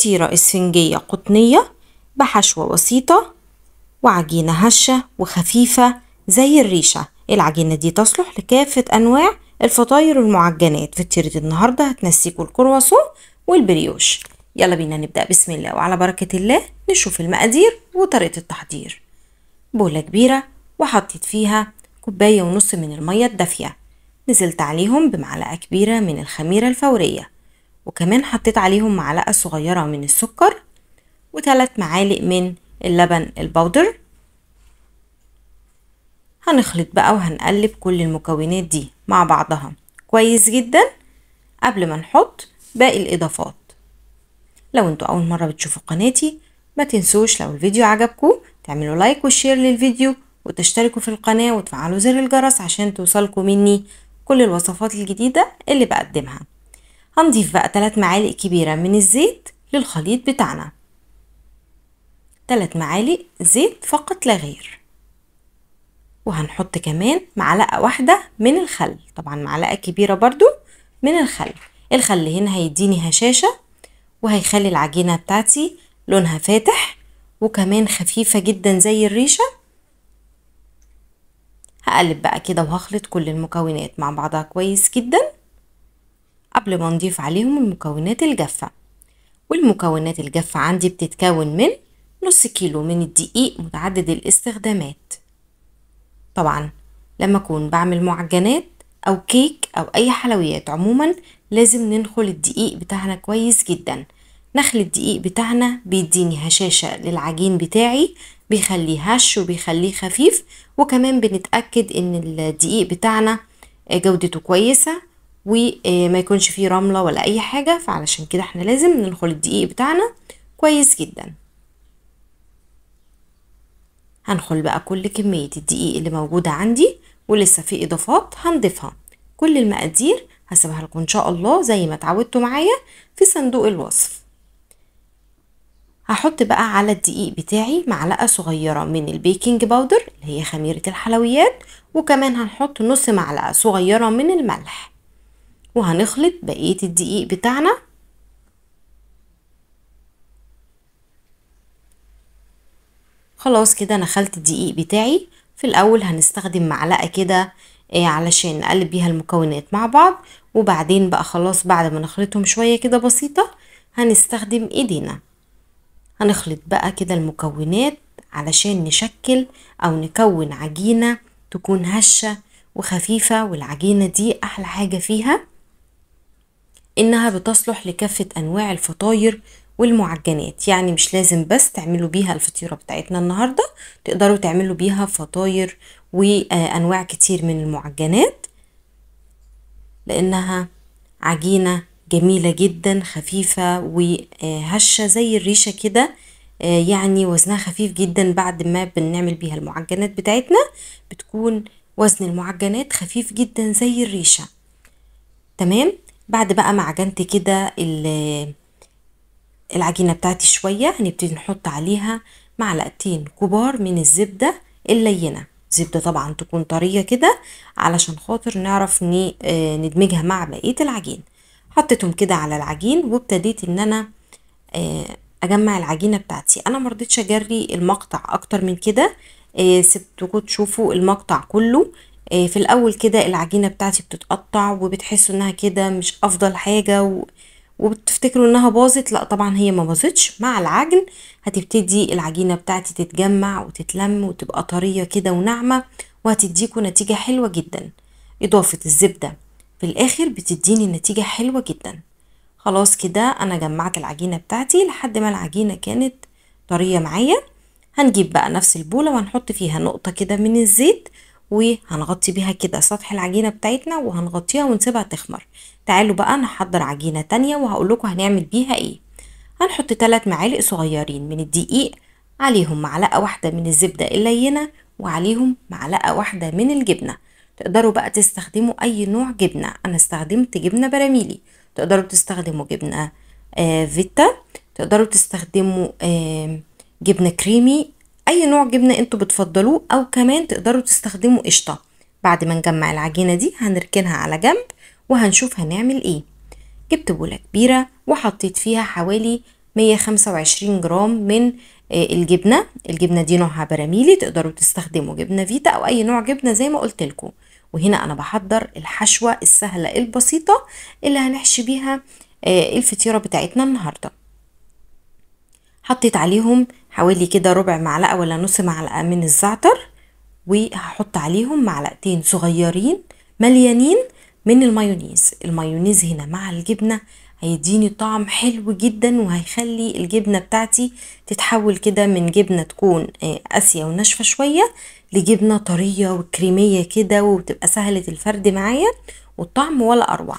فطيرة إسفنجية قطنية بحشوة بسيطة وعجينة هشة وخفيفة زي الريشة العجينة دي تصلح لكافة أنواع الفطاير والمعجنات فطيرة النهاردة هتنسيكوا الكرواسون والبريوش يلا بينا نبدأ بسم الله وعلى بركة الله نشوف المقادير وطريقة التحضير بولة كبيرة وحطيت فيها كوباية ونص من المية الدافية نزلت عليهم بمعلقة كبيرة من الخميرة الفورية وكمان حطيت عليهم معلقة صغيرة من السكر وثلاث معالق من اللبن البودر هنخلط بقى وهنقلب كل المكونات دي مع بعضها كويس جدا قبل ما نحط باقي الاضافات لو انتوا اول مرة بتشوفوا قناتي ما تنسوش لو الفيديو عجبكم تعملوا لايك وشير للفيديو وتشتركوا في القناة وتفعلوا زر الجرس عشان توصلكم مني كل الوصفات الجديدة اللي بقدمها هنضيف بقى 3 معالق كبيرة من الزيت للخليط بتاعنا 3 معالق زيت فقط لا غير وهنحط كمان معلقة واحدة من الخل طبعا معلقة كبيرة برضو من الخل الخل هنا هيديني هشاشة وهيخلي العجينة بتاعتي لونها فاتح وكمان خفيفة جدا زي الريشة هقلب بقى كده وهخلط كل المكونات مع بعضها كويس جداً قبل ما نضيف عليهم المكونات الجافة والمكونات الجافة عندي بتتكون من نص كيلو من الدقيق متعدد الاستخدامات طبعا لما أكون بعمل معجنات أو كيك أو أي حلويات عموما لازم ننخل الدقيق بتاعنا كويس جدا نخل الدقيق بتاعنا بيديني هشاشة للعجين بتاعي بيخليه هش وبيخليه خفيف وكمان بنتأكد ان الدقيق بتاعنا جودته كويسة وما آه، يكونش فيه رملة ولا اي حاجة فعلشان كده احنا لازم ننخل الدقيق بتاعنا كويس جدا هنخل بقى كل كمية الدقيق اللي موجودة عندي ولسه في اضافات هنضيفها كل المقادير هسيبها لكم ان شاء الله زي ما اتعودتوا معايا في صندوق الوصف هحط بقى على الدقيق بتاعي معلقه صغيره من البيكنج باودر اللي هي خميره الحلويات وكمان هنحط نص معلقه صغيره من الملح وهنخلط بقية الدقيق بتاعنا خلاص كده انا خلت الدقيق بتاعي في الاول هنستخدم معلقة كده إيه علشان نقلب بيها المكونات مع بعض وبعدين بقى خلاص بعد ما نخلطهم شوية كده بسيطة هنستخدم ايدينا هنخلط بقى كده المكونات علشان نشكل او نكون عجينة تكون هشة وخفيفة والعجينة دي احلى حاجة فيها إنها بتصلح لكافة أنواع الفطاير والمعجنات يعني مش لازم بس تعملوا بيها الفطيرة بتاعتنا النهاردة تقدروا تعملوا بيها فطاير وأنواع كتير من المعجنات لأنها عجينة جميلة جدا خفيفة وهشة زي الريشة كده يعني وزنها خفيف جدا بعد ما بنعمل بيها المعجنات بتاعتنا بتكون وزن المعجنات خفيف جدا زي الريشة تمام بعد بقى ما عجنت كده العجينة بتاعتي شوية هنبتدي نحط عليها معلقتين كبار من الزبدة اللينة زبدة طبعا تكون طرية كده علشان خاطر نعرف آه، ندمجها مع بقية العجين حطيتهم كده على العجين وابتديت ان انا آه، اجمع العجينة بتاعتي انا مرضتش اجري المقطع اكتر من كده آه، سبتكم تشوفوا المقطع كله آه، في الاول كده العجينه بتاعتي بتتقطع وبتحسوا انها كده مش افضل حاجه و... وبتفتكروا انها باظت لا طبعا هي ما باظتش مع العجن هتبتدي العجينه بتاعتي تتجمع وتتلم وتبقى طريه كده وناعمه وهتديكوا نتيجه حلوه جدا اضافه الزبده في الاخر بتديني نتيجه حلوه جدا خلاص كده انا جمعت العجينه بتاعتي لحد ما العجينه كانت طريه معايا هنجيب بقى نفس البوله وهنحط فيها نقطه كده من الزيت وهنغطي بيها كده سطح العجينة بتاعتنا وهنغطيها ونسيبها تخمر تعالوا بقى نحضر عجينة تانية وهقولكوا هنعمل بيها ايه هنحط تلات معالق صغيرين من الدقيق عليهم معلقة واحدة من الزبدة اللينة وعليهم معلقة واحدة من الجبنة تقدروا بقى تستخدموا اي نوع جبنة انا استخدمت جبنة براميلي تقدروا تستخدموا جبنة آه فيتا تقدروا تستخدموا آه جبنة كريمي اي نوع جبنه انتوا بتفضلوه او كمان تقدروا تستخدموا قشطه بعد ما نجمع العجينه دي هنركنها على جنب وهنشوف هنعمل ايه جبت بوله كبيره وحطيت فيها حوالي 125 جرام من آه، الجبنه الجبنه دي نوعها براميلي تقدروا تستخدموا جبنه فيتا او اي نوع جبنه زي ما قلت لكم وهنا انا بحضر الحشوه السهله البسيطه اللي هنحشي بيها آه، الفطيره بتاعتنا النهارده حطيت عليهم حوالي كده ربع معلقة ولا نص معلقة من الزعتر وهحط عليهم معلقتين صغيرين مليانين من المايونيز المايونيز هنا مع الجبنة هيديني طعم حلو جدا وهيخلي الجبنة بتاعتي تتحول كده من جبنة تكون آه، قاسية وناشفة شوية لجبنة طرية وكريمية كده وتبقى سهلة الفرد معايا والطعم ولا أروع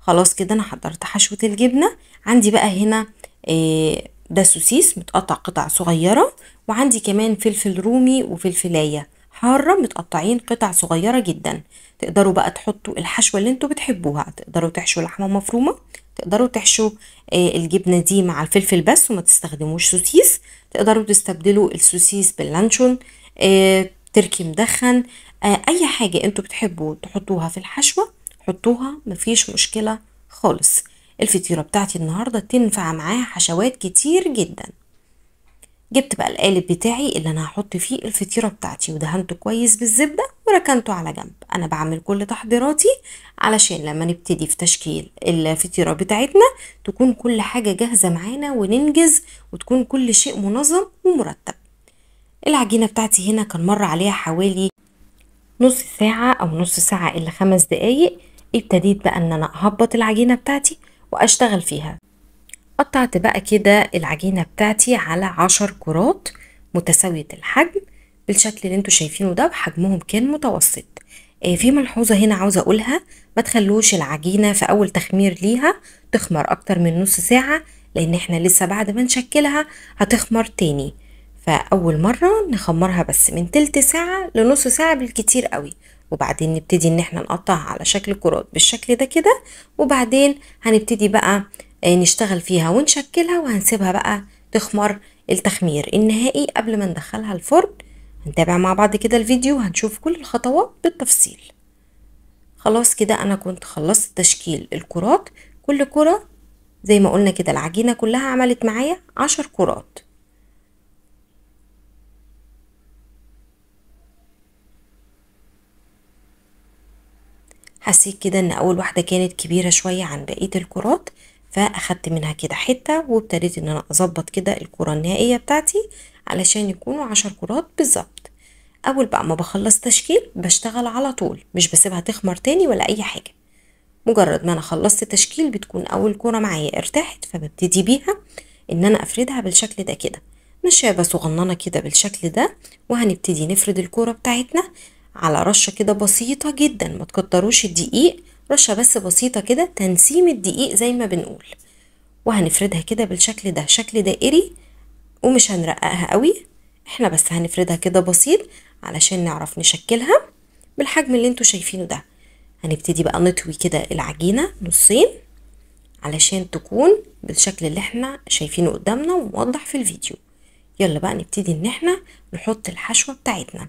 خلاص كده أنا حضرت حشوة الجبنة عندي بقى هنا آه، ده سوسيس متقطع قطع صغيرة وعندي كمان فلفل رومي وفلفلاية حارة متقطعين قطع صغيرة جدا تقدروا بقى تحطوا الحشوة اللي انتوا بتحبوها تقدروا تحشوا لحمة مفرومة تقدروا تحشوا آه، الجبنة دي مع الفلفل بس وما تستخدموش سوسيس تقدروا تستبدلوا السوسيس باللانشون آه، تركي مدخن آه، اي حاجة انتوا بتحبوا تحطوها في الحشوة حطوها مفيش مشكلة خالص الفطيرة بتاعتي النهاردة تنفع معاها حشوات كتير جدا جبت بقى القالب بتاعي اللي انا هحط فيه الفطيرة بتاعتي ودهنته كويس بالزبدة وركنته على جنب انا بعمل كل تحضيراتي علشان لما نبتدي في تشكيل الفطيرة بتاعتنا تكون كل حاجة جاهزة معانا وننجز وتكون كل شيء منظم ومرتب العجينة بتاعتي هنا كان مر عليها حوالي نص ساعة او نص ساعة الا خمس دقايق ابتديت بقى ان انا اهبط العجينة بتاعتي وأشتغل فيها قطعت بقى كده العجينة بتاعتي على عشر كرات متساوية الحجم بالشكل اللي انتوا شايفينه ده وحجمهم كان متوسط آه في ملحوظة هنا عاوزة أقولها ما تخلوش العجينة في أول تخمير ليها تخمر أكتر من نص ساعة لأن احنا لسه بعد ما نشكلها هتخمر تاني فأول مرة نخمرها بس من تلت ساعة لنص ساعة بالكتير قوي وبعدين نبتدي ان احنا نقطعها على شكل كرات بالشكل ده كده وبعدين هنبتدي بقى آه، نشتغل فيها ونشكلها وهنسيبها بقى تخمر التخمير النهائي قبل ما ندخلها الفرن هنتابع مع بعض كده الفيديو وهنشوف كل الخطوات بالتفصيل خلاص كده انا كنت خلصت تشكيل الكرات كل كرة زي ما قلنا كده العجينة كلها عملت معايا عشر كرات حسيت كده ان اول واحدة كانت كبيرة شوية عن بقية الكرات فاخدت منها كده حتة وابتديت ان انا اظبط كده الكرة النهائية بتاعتي علشان يكونوا عشر كرات بالظبط اول بقى ما بخلص تشكيل بشتغل على طول مش بسيبها تخمر تاني ولا اي حاجة مجرد ما انا خلصت تشكيل بتكون اول كرة معايا ارتاحت فببتدي بيها ان انا افردها بالشكل ده كده نشابة صغننة كده بالشكل ده وهنبتدي نفرد الكرة بتاعتنا على رشه كده بسيطه جدا ما تكتروش الدقيق رشه بس بسيطه كده تنسيم الدقيق زي ما بنقول وهنفردها كده بالشكل ده شكل دائري ومش هنرققها قوي احنا بس هنفردها كده بسيط علشان نعرف نشكلها بالحجم اللي انتوا شايفينه ده هنبتدي بقى نطوي كده العجينه نصين علشان تكون بالشكل اللي احنا شايفينه قدامنا وموضح في الفيديو يلا بقى نبتدي ان احنا نحط الحشوه بتاعتنا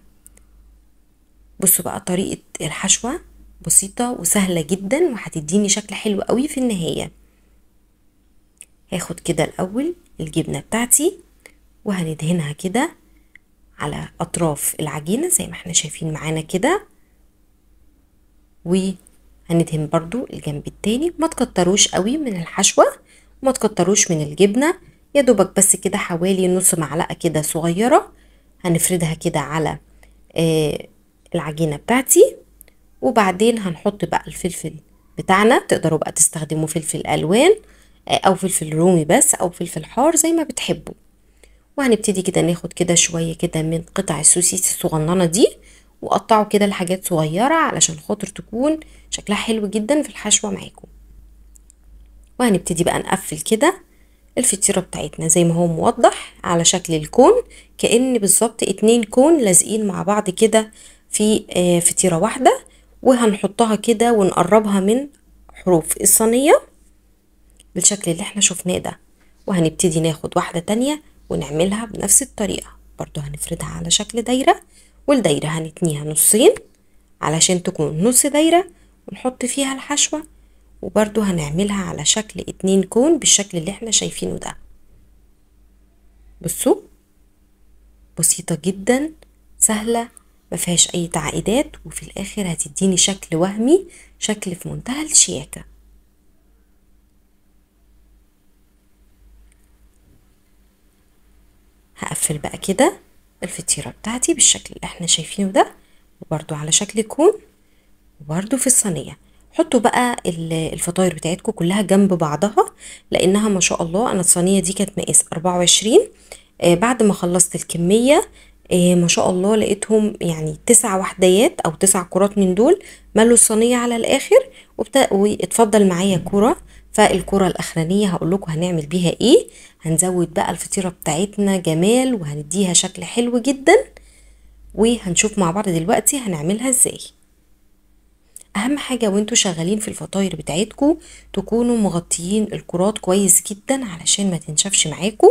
بصوا بقى طريقة الحشوة بسيطة وسهلة جدا وهتديني شكل حلو قوي في النهاية هاخد كده الأول الجبنة بتاعتي وهندهنها كده على أطراف العجينة زي ما احنا شايفين معانا كده وهندهن برضو الجنب التاني ما تكتروش قوي من الحشوة وما تكتروش من الجبنة يا دوبك بس كده حوالي نص معلقة كده صغيرة هنفردها كده على آه العجينة بتاعتي وبعدين هنحط بقى الفلفل بتاعنا تقدروا بقى تستخدموا فلفل ألوان آه، أو فلفل رومي بس أو فلفل حار زي ما بتحبوا وهنبتدي كده ناخد كده شوية كده من قطع السوسيس الصغننة دي وقطعوا كده لحاجات صغيرة علشان خاطر تكون شكلها حلو جدا في الحشوة معاكم وهنبتدي بقى نقفل كده الفطيرة بتاعتنا زي ما هو موضح على شكل الكون كأن بالظبط اتنين كون لازقين مع بعض كده في آه، فتيرة واحدة وهنحطها كده ونقربها من حروف الصينية بالشكل اللي احنا شفناه ده وهنبتدي ناخد واحدة تانية ونعملها بنفس الطريقة برضو هنفردها على شكل دايرة والدايرة هنتنيها نصين علشان تكون نص دايرة ونحط فيها الحشوة وبرضو هنعملها على شكل اتنين كون بالشكل اللي احنا شايفينه ده بصوا بسيطة جدا سهلة ما فيهاش اي تعقيدات وفي الاخر هتديني شكل وهمي شكل في منتهى الشياكة هقفل بقى كده الفطيرة بتاعتي بالشكل اللي احنا شايفينه ده وبرده على شكل كون وبرده في الصينية حطوا بقى الفطاير بتاعتكم كلها جنب بعضها لانها ما شاء الله انا الصينية دي كانت مقاس 24 آه، بعد ما خلصت الكمية إيه، ما شاء الله لقيتهم يعني تسع وحديات او تسع كرات من دول ملوا الصينيه على الاخر واتفضل معايا كره فالكره الاخرانيه هقول لكم هنعمل بيها ايه هنزود بقى الفطيره بتاعتنا جمال وهنديها شكل حلو جدا وهنشوف مع بعض دلوقتي هنعملها ازاي اهم حاجه وانتوا شغالين في الفطاير بتاعتكم تكونوا مغطيين الكرات كويس جدا علشان ما تنشفش معاكم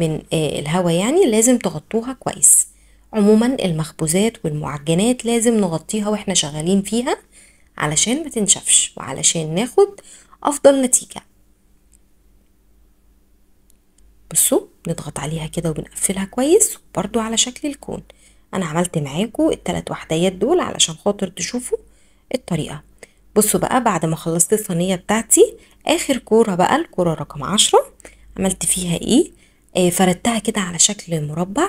من آه، الهواء يعني لازم تغطوها كويس عموما المخبوزات والمعجنات لازم نغطيها واحنا شغالين فيها علشان ما تنشفش وعلشان ناخد افضل نتيجة بصوا نضغط عليها كده وبنقفلها كويس برضو على شكل الكون انا عملت معاكم التلات وحديات دول علشان خاطر تشوفوا الطريقة بصوا بقى بعد ما خلصت الصينية بتاعتي اخر كورة بقى الكورة رقم عشرة عملت فيها ايه آه، فردتها كده على شكل مربع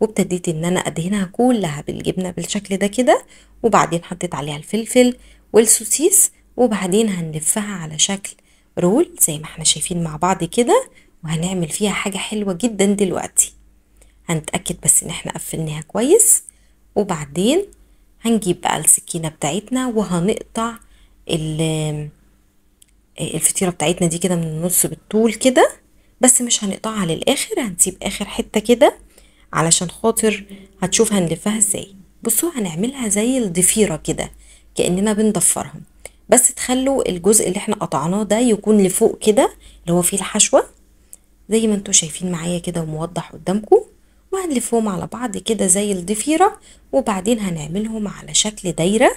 وابتديت ان انا ادهنها كلها بالجبنه بالشكل ده كده وبعدين حطيت عليها الفلفل والسوسيس وبعدين هنلفها على شكل رول زي ما احنا شايفين مع بعض كده وهنعمل فيها حاجه حلوه جدا دلوقتي هنتاكد بس ان احنا قفلناها كويس وبعدين هنجيب بقى السكينه بتاعتنا وهنقطع آه، الفطيره بتاعتنا دي كده من النص بالطول كده بس مش هنقطعها للاخر هنسيب اخر حتة كده علشان خاطر هتشوف هنلفها ازاي بصوا هنعملها زي الضفيرة كده كأننا بنضفرها بس تخلوا الجزء اللي احنا قطعناه ده يكون لفوق كده اللي هو فيه الحشوة زي ما انتوا شايفين معايا كده وموضح قدامكم وهنلفهم على بعض كده زي الضفيرة وبعدين هنعملهم على شكل دايرة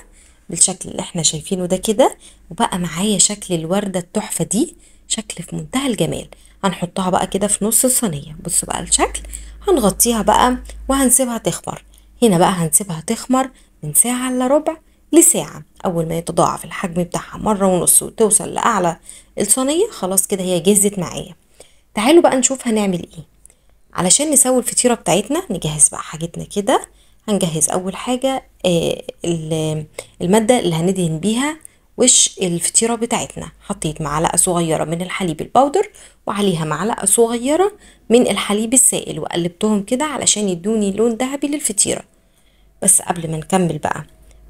بالشكل اللي احنا شايفينه ده كده وبقى معايا شكل الوردة التحفة دي شكل في منتهى الجمال هنحطها بقى كده في نص الصينية بص بقى الشكل هنغطيها بقى وهنسيبها تخمر هنا بقى هنسيبها تخمر من ساعة إلا ربع لساعة أول ما يتضاعف الحجم بتاعها مرة ونص وتوصل لأعلى الصينية خلاص كده هي جهزت معايا تعالوا بقى نشوف هنعمل إيه علشان نسوي الفطيرة بتاعتنا نجهز بقى حاجتنا كده هنجهز أول حاجة آه، المادة اللي هندهن بيها وش الفطيرة بتاعتنا حطيت معلقة صغيرة من الحليب البودر وعليها معلقة صغيرة من الحليب السائل وقلبتهم كده علشان يدوني لون ذهبي للفطيرة بس قبل ما نكمل بقى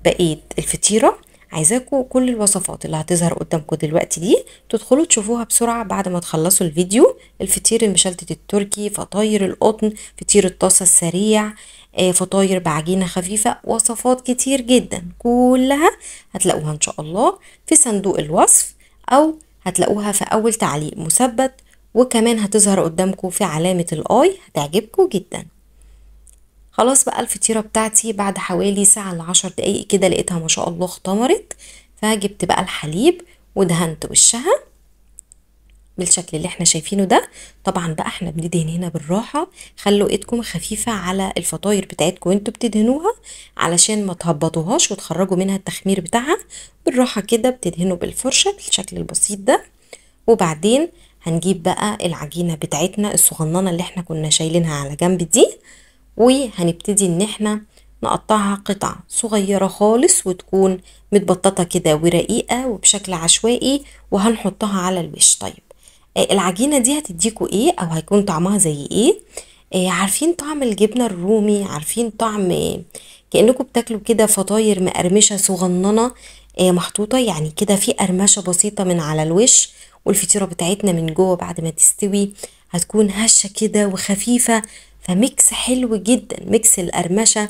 بقيه الفطيرة عايزاكم كل الوصفات اللي هتظهر قدامكم دلوقتي دي تدخلوا تشوفوها بسرعه بعد ما تخلصوا الفيديو الفطير المشلتت التركي فطاير القطن فطير الطاسه السريع آه، فطاير بعجينه خفيفه وصفات كتير جدا كلها هتلاقوها ان شاء الله في صندوق الوصف او هتلاقوها في اول تعليق مثبت وكمان هتظهر قدامكم في علامه الاي هتعجبكم جدا خلاص بقى الفطيرة بتاعتي بعد حوالي ساعة لعشر دقايق كده لقيتها ما شاء الله اختمرت فجبت بقى الحليب ودهنت وشها بالشكل اللي احنا شايفينه ده طبعا بقى احنا بندهن هنا بالراحة خلوا ايدكم خفيفة على الفطاير بتاعتكم وانتوا بتدهنوها علشان ما تهبطوهاش وتخرجوا منها التخمير بتاعها بالراحة كده بتدهنوا بالفرشة بالشكل البسيط ده وبعدين هنجيب بقى العجينة بتاعتنا الصغننة اللي احنا كنا شايلينها على جنب دي وهنبتدي ان احنا نقطعها قطع صغيرة خالص وتكون متبططة كده ورقيقة وبشكل عشوائي وهنحطها على الوش طيب آه، العجينة دي هتديكوا ايه او هيكون طعمها زي ايه آه، عارفين طعم الجبنة الرومي عارفين طعم كأنكم بتاكلوا كده فطاير مقرمشة صغننة آه، محطوطة يعني كده في قرمشة بسيطة من على الوش والفطيرة بتاعتنا من جوه بعد ما تستوي هتكون هشة كده وخفيفة فميكس حلو جدا ميكس القرمشة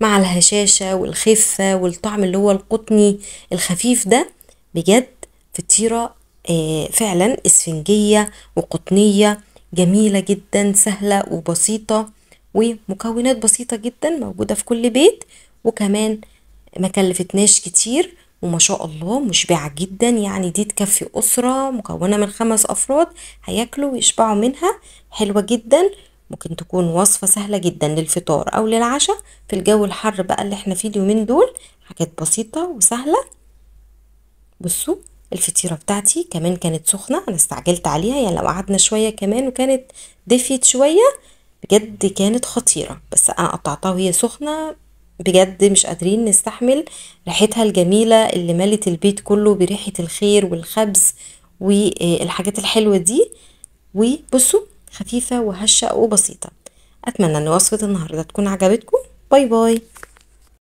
مع الهشاشة والخفة والطعم اللي هو القطني الخفيف ده بجد فطيرة آه، فعلا اسفنجية وقطنية جميلة جدا سهلة وبسيطة ومكونات بسيطة جدا موجودة في كل بيت وكمان ما كلفتناش كتير وما شاء الله مشبعة جدا يعني دي تكفي أسرة مكونة من خمس أفراد هياكلوا ويشبعوا منها حلوة جدا ممكن تكون وصفة سهلة جدا للفطار أو للعشاء في الجو الحر بقى اللي احنا فيه اليومين دول حاجات بسيطة وسهلة بصوا الفطيرة بتاعتي كمان كانت سخنة أنا استعجلت عليها يعني لو قعدنا شوية كمان وكانت دفيت شوية بجد كانت خطيرة بس أنا قطعتها وهي سخنة بجد مش قادرين نستحمل ريحتها الجميلة اللي ملت البيت كله بريحة الخير والخبز والحاجات الحلوة دي وبصوا خفيفة وهشة وبسيطة أتمنى أن وصفة النهاردة تكون عجبتكم باي باي